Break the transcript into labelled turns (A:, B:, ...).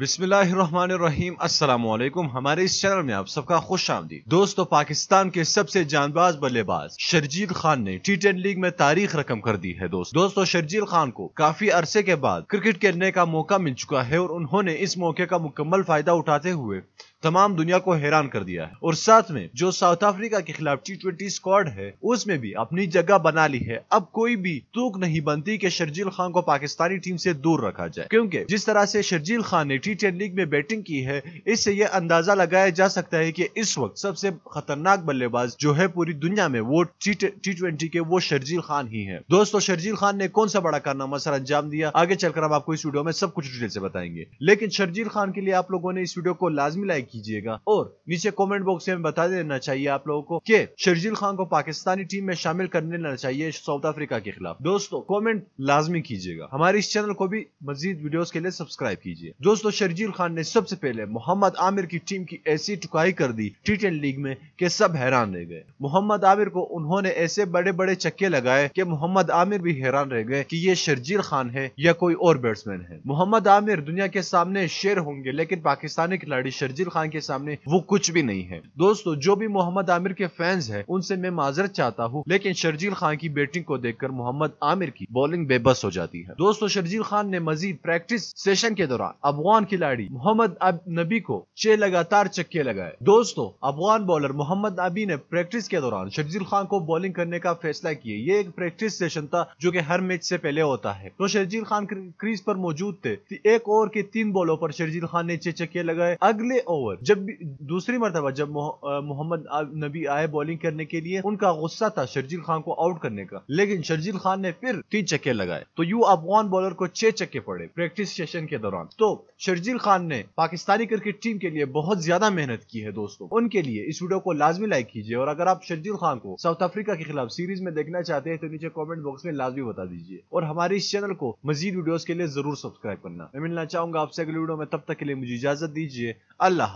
A: बिस्मिल्लाम असलम हमारे इस चैनल में आप सबका खुश आमदी दोस्तों पाकिस्तान के सबसे जानबाज बल्लेबाज शर्जील खान ने टी टेन लीग में तारीख रकम कर दी है दोस्त दोस्तों शर्जील खान को काफी अरसे के बाद क्रिकेट खेलने का मौका मिल चुका है और उन्होंने इस मौके का मुकम्मल फायदा उठाते हुए तमाम दुनिया को हैरान कर दिया है और साथ में जो साउथ अफ्रीका के खिलाफ टी ट्वेंटी स्क्वाड है उसमें भी अपनी जगह बना ली है अब कोई भी तूक नहीं बनती कि शर्जील खान को पाकिस्तानी टीम से दूर रखा जाए क्योंकि जिस तरह से शर्जील खान ने टी टेन लीग में बैटिंग की है इससे यह अंदाजा लगाया जा सकता है की इस वक्त सबसे खतरनाक बल्लेबाज जो है पूरी दुनिया में वो टी ट्वेंटी के वो शर्जील खान ही है दोस्तों शर्जील खान ने कौन सा बड़ा कारनामा सर अंजाम दिया आगे चलकर हम आपको इस वीडियो में सब कुछ डिटेल से बताएंगे लेकिन शर्जील खान के लिए आप लोगों ने इस वीडियो को लाजमी लाइक कीजिएगा और नीचे कमेंट बॉक्स में बता देना चाहिए आप लोगों को कि शर्जील खान को पाकिस्तानी टीम में शामिल कर लेना चाहिए साउथ अफ्रीका के खिलाफ दोस्तों कमेंट लाजमी कीजिएगा हमारे इस चैनल को भी मजीद वीडियोस के लिए सब्सक्राइब कीजिए दोस्तों शर्जील खान ने सबसे पहले मोहम्मद आमिर की टीम की ऐसी टुकाई कर दी टी लीग में के सब हैरान रह गए मोहम्मद आमिर को उन्होंने ऐसे बड़े बड़े चक्के लगाए की मोहम्मद आमिर भी हैरान रह गए की ये शर्जील खान है या कोई और बैट्समैन है मोहम्मद आमिर दुनिया के सामने शेर होंगे लेकिन पाकिस्तानी खिलाड़ी शर्जील खान के सामने वो कुछ भी नहीं है दोस्तों जो भी मोहम्मद आमिर के फैंस है उनसे मैं माजरत चाहता हूँ लेकिन शर्जील खान की बैटिंग को देखकर मोहम्मद आमिर की बॉलिंग बेबस हो जाती है दोस्तों शर्जील खान ने मजीद प्रैक्टिस सेशन के दौरान अफगान खिलाड़ी मोहम्मद अब नबी को छह लगातार चक्के लगाए दोस्तों अफगान बॉलर मोहम्मद अबी ने प्रैक्टिस के दौरान शर्जील खान को बॉलिंग करने का फैसला किया ये एक प्रैक्टिस सेशन था जो की हर मैच से पहले होता है तो शर्जील खान क्रीज पर मौजूद थे एक ओवर के तीन बॉलों पर शर्जील खान ने छह चक्के लगाए अगले ओवर ओवर जब दूसरी मरतबा जब मोहम्मद नबी आए बॉलिंग करने के लिए उनका गुस्सा था शर्जील खान को आउट करने का लेकिन शर्जील खान ने फिर तीन चक्के लगाए तो यू अफगान बॉलर को छह चक्के पड़े प्रैक्टिस सेशन के दौरान तो शर्जील खान ने पाकिस्तानी क्रिकेट टीम के लिए बहुत ज्यादा मेहनत की है दोस्तों उनके लिए इस वीडियो को लाजमी लाइक कीजिए और अगर आप शर्जील खान को साउथ अफ्रीका के खिलाफ सीरीज में देखना चाहते हैं तो नीचे कॉमेंट बॉक्स में लाजमी बता दीजिए और हमारे इस चैनल को मजीद वीडियो के लिए जरूर सब्सक्राइब करना मैं मिलना चाहूंगा आपसे अगले वीडियो में तब तक के लिए मुझे इजाजत दीजिए अल्लाह